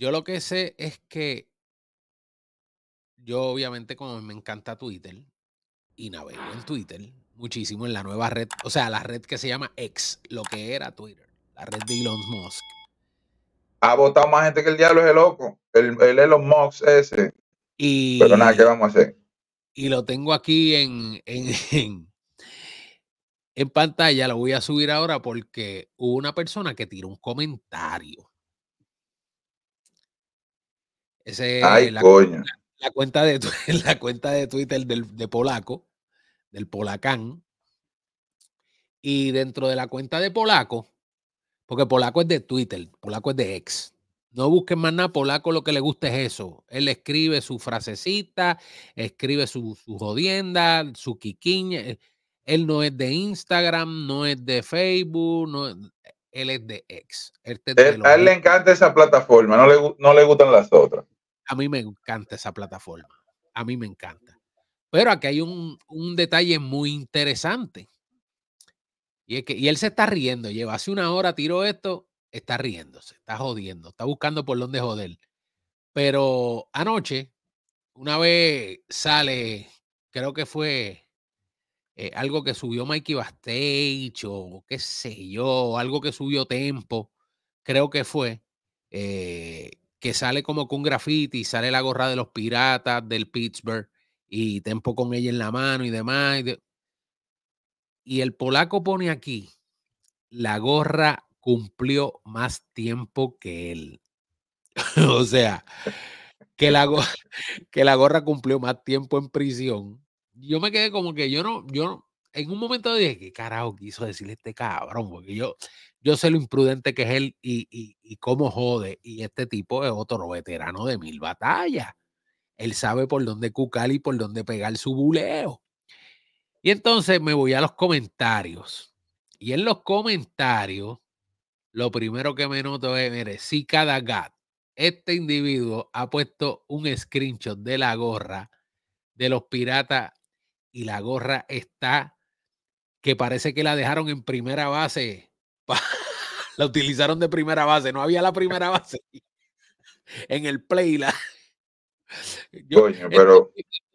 Yo lo que sé es que yo obviamente como me encanta Twitter y navego en Twitter muchísimo en la nueva red, o sea, la red que se llama X, lo que era Twitter, la red de Elon Musk. Ha votado más gente que el diablo, es el loco. El, Elon Musk ese. Y, Pero nada, ¿qué vamos a hacer? Y lo tengo aquí en, en, en pantalla, lo voy a subir ahora porque hubo una persona que tiró un comentario ese, la, La, cuenta de, la cuenta de Twitter del, de Polaco, del Polacán. Y dentro de la cuenta de Polaco, porque Polaco es de Twitter, Polaco es de ex. No busquen más nada, Polaco lo que le gusta es eso. Él escribe su frasecita, escribe su, su jodienda, su quiquiña. Eh, él no es de Instagram, no es de Facebook, no, él es de ex. Eh, a él le encanta esa plataforma, no le, no le gustan las otras. A mí me encanta esa plataforma, a mí me encanta. Pero aquí hay un, detalle muy interesante. Y, es que, y él se está riendo, lleva hace una hora, tiró esto, está riéndose, está jodiendo, está buscando por dónde joder. Pero anoche, una vez sale, creo que fue eh, algo que subió Mikey Bastage o qué sé yo, algo que subió Tempo, creo que fue, eh, que sale como con graffiti, sale la gorra de los piratas del Pittsburgh y Tempo con ella en la mano y demás. Y, y el polaco pone aquí, la gorra cumplió más tiempo que él. o sea, que la, que la gorra cumplió más tiempo en prisión yo me quedé como que yo no, yo no, en un momento dije, ¿qué carajo quiso decirle este cabrón? Porque yo, yo sé lo imprudente que es él y, y, cómo jode. Y este tipo es otro veterano de mil batallas. Él sabe por dónde cucar y por dónde pegar su buleo. Y entonces me voy a los comentarios. Y en los comentarios, lo primero que me noto es, mire, si cada gat, este individuo ha puesto un screenshot de la gorra de los piratas y la gorra está que parece que la dejaron en primera base. la utilizaron de primera base, no había la primera base en el play. La... pero...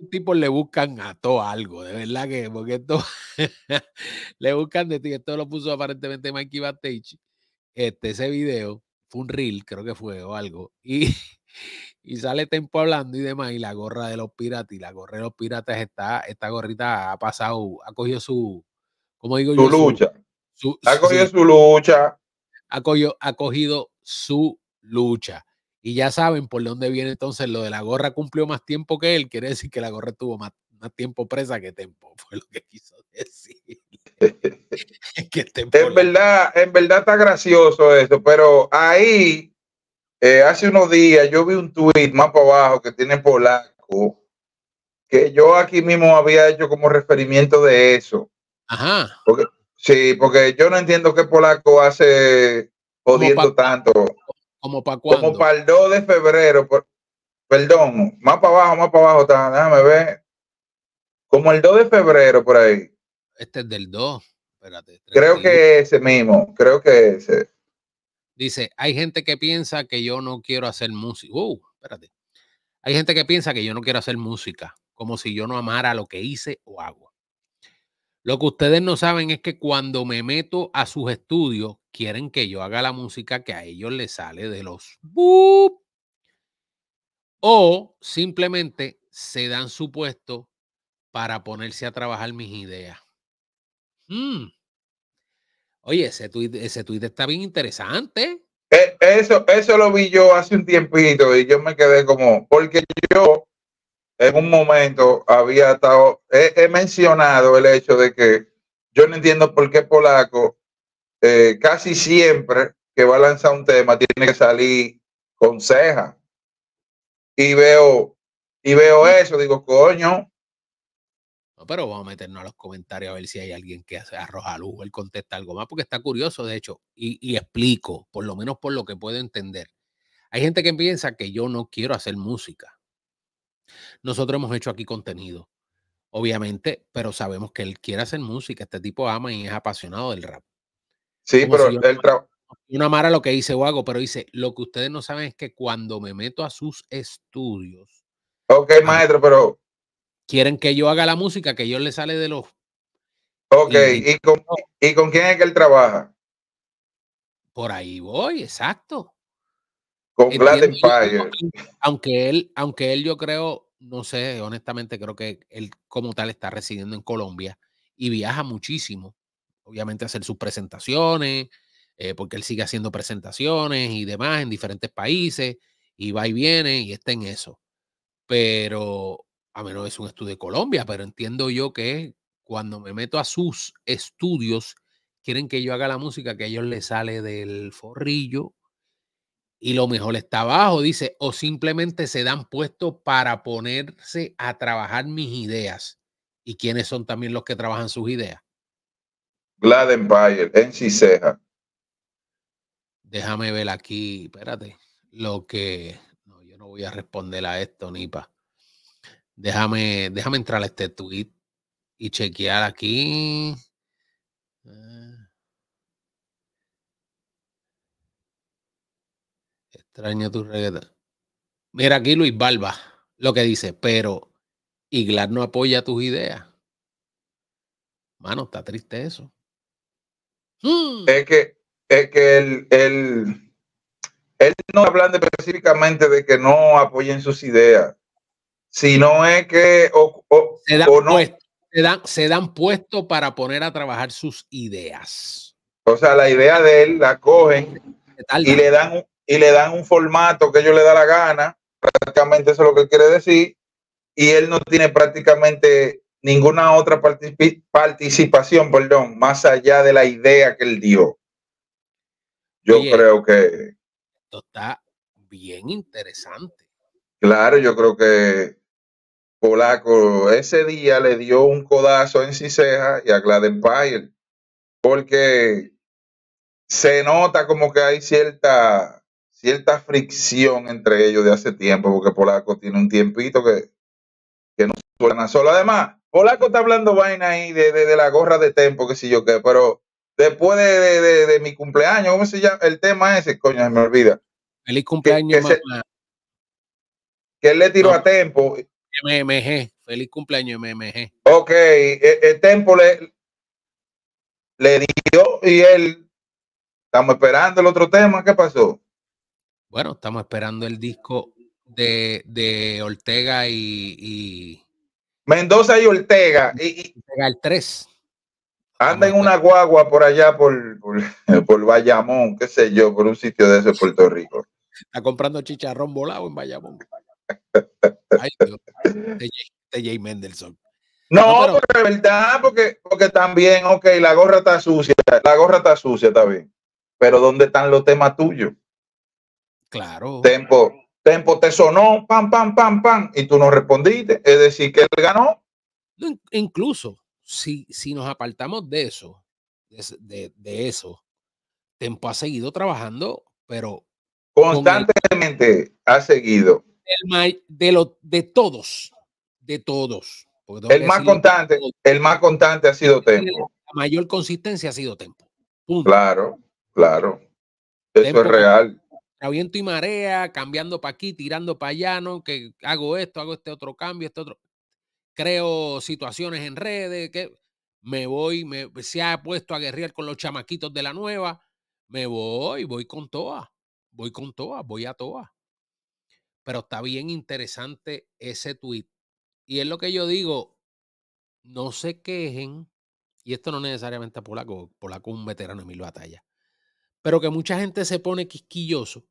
tipos le buscan a todo algo, de verdad que, porque esto le buscan de ti. Esto lo puso aparentemente Mikey Batech. Este, ese video fue un reel, creo que fue, o algo. Y y sale Tempo hablando y demás, y la gorra de los piratas, y la gorra de los piratas está, esta gorrita ha pasado, ha cogido su, como digo Lucha. Su, ha cogido su, lucha. Ha cogido, ha cogido su lucha. Y ya saben por dónde viene entonces lo de la gorra cumplió más tiempo que él, quiere decir que la gorra tuvo más, tiempo presa que tiempo fue lo que quiso decir. que en, verdad, en verdad está gracioso eso, pero ahí eh, hace unos días yo vi un tweet más para abajo que tiene Polaco, que yo aquí mismo había hecho como referimiento de eso. Ajá. sí, porque yo no entiendo qué Polaco hace jodiendo tanto. ¿Como para cuándo? Como para el 2 de febrero. perdón, más para abajo, más para abajo, está, déjame ver. Como el 2 de febrero por ahí. Este es del 2. creo que ese mismo, creo que ese. Dice, hay gente que piensa que yo no quiero hacer música. Uh, espérate. Hay gente que piensa que yo no quiero hacer música, como si yo no amara lo que hice o hago. Lo que ustedes no saben es que cuando me meto a sus estudios, quieren que yo haga la música que a ellos les sale de los O simplemente se dan su puesto para ponerse a trabajar mis ideas. Mm. Oye, ese tweet, ese tweet está bien interesante. Eh, eso, eso lo vi yo hace un tiempito y yo me quedé como, porque yo en un momento había estado, he, mencionado el hecho de que yo no entiendo por qué Polaco eh, casi siempre que va a lanzar un tema tiene que salir con ceja. Y veo, y veo mm. eso, digo, coño, pero vamos a meternos a los comentarios a ver si hay alguien que arroja luz, o él contesta algo más, porque está curioso, de hecho, y, explico, por lo menos por lo que puedo entender. Hay gente que piensa que yo no quiero hacer música. Nosotros hemos hecho aquí contenido, obviamente, pero sabemos que él quiere hacer música. Este tipo ama y es apasionado del rap. Sí, pero Una mara lo que dice o hago, pero dice, lo que ustedes no saben es que cuando me meto a sus estudios. Ok, maestro, pero quieren que yo haga la música que yo le sale de los. Ok, y, con, quién es que él trabaja? Por ahí voy, exacto. Con Vlad Empire. Aunque él, aunque él, yo creo, no sé, honestamente, creo que él como tal está residiendo en Colombia y viaja muchísimo. Obviamente, hacer sus presentaciones, eh, porque él sigue haciendo presentaciones y demás en diferentes países, y va y viene, y está en eso. Pero a menos es un estudio de Colombia, pero entiendo yo que cuando me meto a sus estudios, quieren que yo haga la música que a ellos les sale del forrillo y lo mejor está abajo, dice, o simplemente se dan puestos para ponerse a trabajar mis ideas. ¿Y quiénes son también los que trabajan sus ideas? Glad Empire, en Ceja. Déjame ver aquí, espérate, lo que... No, yo no voy a responder a esto, Nipa. Déjame, déjame entrar a este tweet y chequear aquí. Ah. Extraño tu regata. Mira aquí Luis Balba lo que dice, pero Iglar no apoya tus ideas. Mano, está triste eso. Hmm. Es que, es que él, él, él no habla específicamente de que no apoyen sus ideas. Si no es que se, dan se dan, puesto para poner a trabajar sus ideas. O sea, la idea de él la cogen y le dan y le dan un formato que ellos le da la gana, prácticamente eso es lo que quiere decir, y él no tiene prácticamente ninguna otra participación, perdón, más allá de la idea que él dio. Yo creo que... Esto está bien interesante. Claro, yo creo que Polaco ese día le dio un codazo en Ciseja y a Gladempire, porque se nota como que hay cierta, cierta fricción entre ellos de hace tiempo, porque Polaco tiene un tiempito que, que no suena solo. Además, Polaco está hablando vaina ahí de, la gorra de tempo, que sé yo qué, pero después de, mi cumpleaños, ¿cómo se llama? El tema ese, coño, se me olvida. Feliz cumpleaños, que, él le tiró a tempo MMG. Feliz cumpleaños, MMG. Ok, el, e, Tempo le, dio y él. Estamos esperando el otro tema. ¿Qué pasó? Bueno, estamos esperando el disco de, Ortega y, Mendoza y Ortega. Y, Ortega 3. Anda en una guagua por allá, por, por, por, Bayamón, qué sé yo, por un sitio de ese Puerto Rico. Está comprando chicharrón volado en Bayamón de J. Mendelssohn. No, pero, de verdad, porque, porque también, ok, la gorra está sucia, la gorra está sucia, está bien. Pero ¿dónde están los temas tuyos? Claro. Tempo, Tempo te sonó, pam, pam, pam, pam, y tú no respondiste. Es decir, que él ganó. Incluso si, si nos apartamos de eso, de, eso, Tempo ha seguido trabajando, pero. Constantemente ha seguido de, lo, de todos, de todos. El más constante, el más constante ha sido Tempo. La mayor consistencia ha sido Tempo. Claro, claro. Eso es real. A viento y marea, cambiando para aquí, tirando para allá, ¿no? Que hago esto, hago este otro cambio, este otro. Creo situaciones en redes, que me voy, me, se ha puesto a guerrear con los chamaquitos de la nueva. Me voy, voy con toa, voy con toa, voy a toa pero está bien interesante ese tweet. Y es lo que yo digo, no se quejen, y esto no necesariamente a Polaco, Polaco es un veterano de mil batallas, pero que mucha gente se pone quisquilloso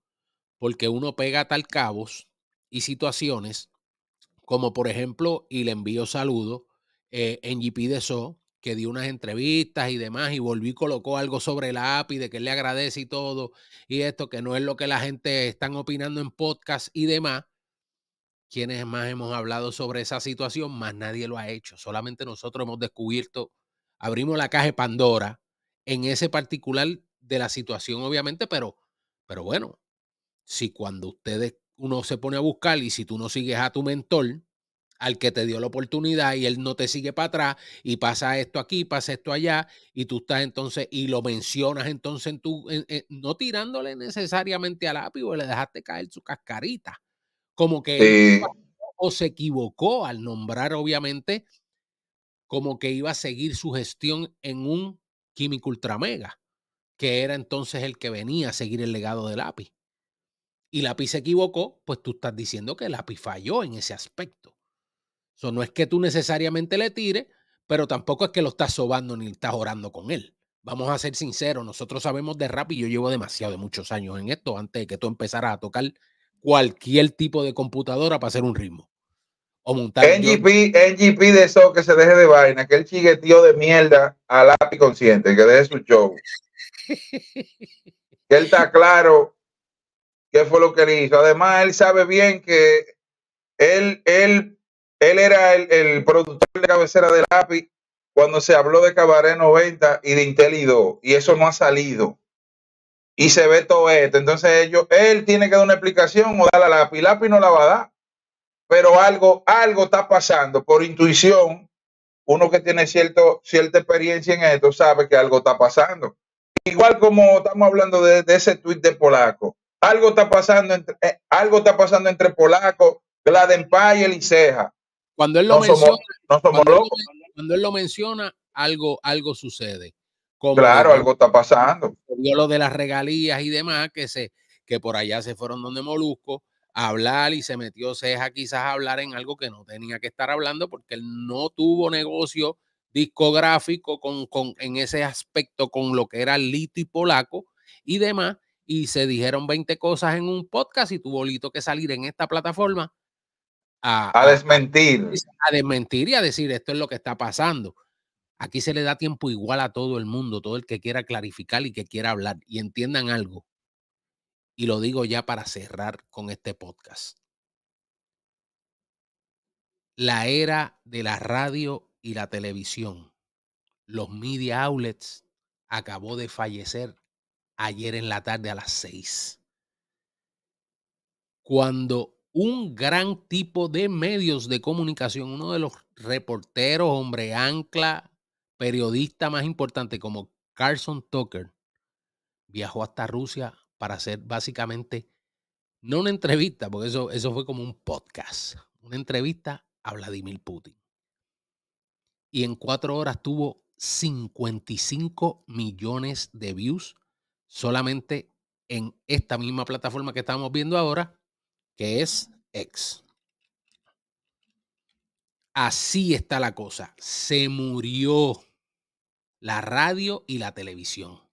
porque uno pega tal cabos y situaciones, como por ejemplo, y le envío saludos, eh, en GP de So, que dio unas entrevistas y demás, y volví y colocó algo sobre la API, de que él le agradece y todo, y esto que no es lo que la gente están opinando en podcast y demás. Quienes más hemos hablado sobre esa situación, más nadie lo ha hecho. Solamente nosotros hemos descubierto, abrimos la caja de Pandora en ese particular de la situación, obviamente, pero, pero bueno, si cuando ustedes uno se pone a buscar y si tú no sigues a tu mentor, al que te dio la oportunidad y él no te sigue para atrás y pasa esto aquí, pasa esto allá y tú estás entonces y lo mencionas entonces en no tirándole necesariamente al API o le dejaste caer su cascarita, como que o se equivocó al nombrar obviamente como que iba a seguir su gestión en un químico Mega que era entonces el que venía a seguir el legado de lápiz. Y lápiz se equivocó, pues tú estás diciendo que lápiz falló en ese aspecto. So, no es que tú necesariamente le tires, pero tampoco es que lo estás sobando ni estás orando con él. Vamos a ser sinceros, nosotros sabemos de rap y yo llevo demasiado de muchos años en esto antes de que tú empezaras a tocar cualquier tipo de computadora para hacer un ritmo. O montar. NGP, de eso que se deje de vaina, que el chiguetío de mierda al consciente, que deje su show. él está claro qué fue lo que él hizo. Además, él sabe bien que él, él él era el, productor de cabecera de API cuando se habló de Cabaret 90 y de Intelido, y eso no ha salido. Y se ve todo esto. Entonces ellos, él tiene que dar una explicación o dar a la API no la va a dar. Pero algo, algo está pasando. Por intuición, uno que tiene cierto, cierta experiencia en esto sabe que algo está pasando. Igual como estamos hablando de, ese tuit de polaco. Algo está pasando entre, eh, algo está pasando entre polaco, Gladen y Ceja. Cuando él lo menciona, cuando, lo menciona, algo, algo sucede. claro, algo está pasando. Yo lo de las regalías y demás, que se, que por allá se fueron donde Molusco a hablar y se metió ceja quizás a hablar en algo que no tenía que estar hablando porque él no tuvo negocio discográfico con, con, en ese aspecto con lo que era Lito y Polaco y demás. Y se dijeron 20 cosas en un podcast y tuvo Lito que salir en esta plataforma a, desmentir. A, desmentir y a decir esto es lo que está pasando. Aquí se le da tiempo igual a todo el mundo, todo el que quiera clarificar y que quiera hablar. Y entiendan algo. Y lo digo ya para cerrar con este podcast. La era de la radio y la televisión, los media outlets, acabó de fallecer ayer en la tarde a las seis. Cuando un gran tipo de medios de comunicación, uno de los reporteros, hombre ancla, periodista más importante como Carson Tucker, viajó hasta Rusia para hacer básicamente, no una entrevista, porque eso, eso fue como un podcast, una entrevista a Vladimir Putin. Y en cuatro horas tuvo 55 millones de views solamente en esta misma plataforma que estamos viendo ahora que es ex. Así está la cosa. Se murió la radio y la televisión.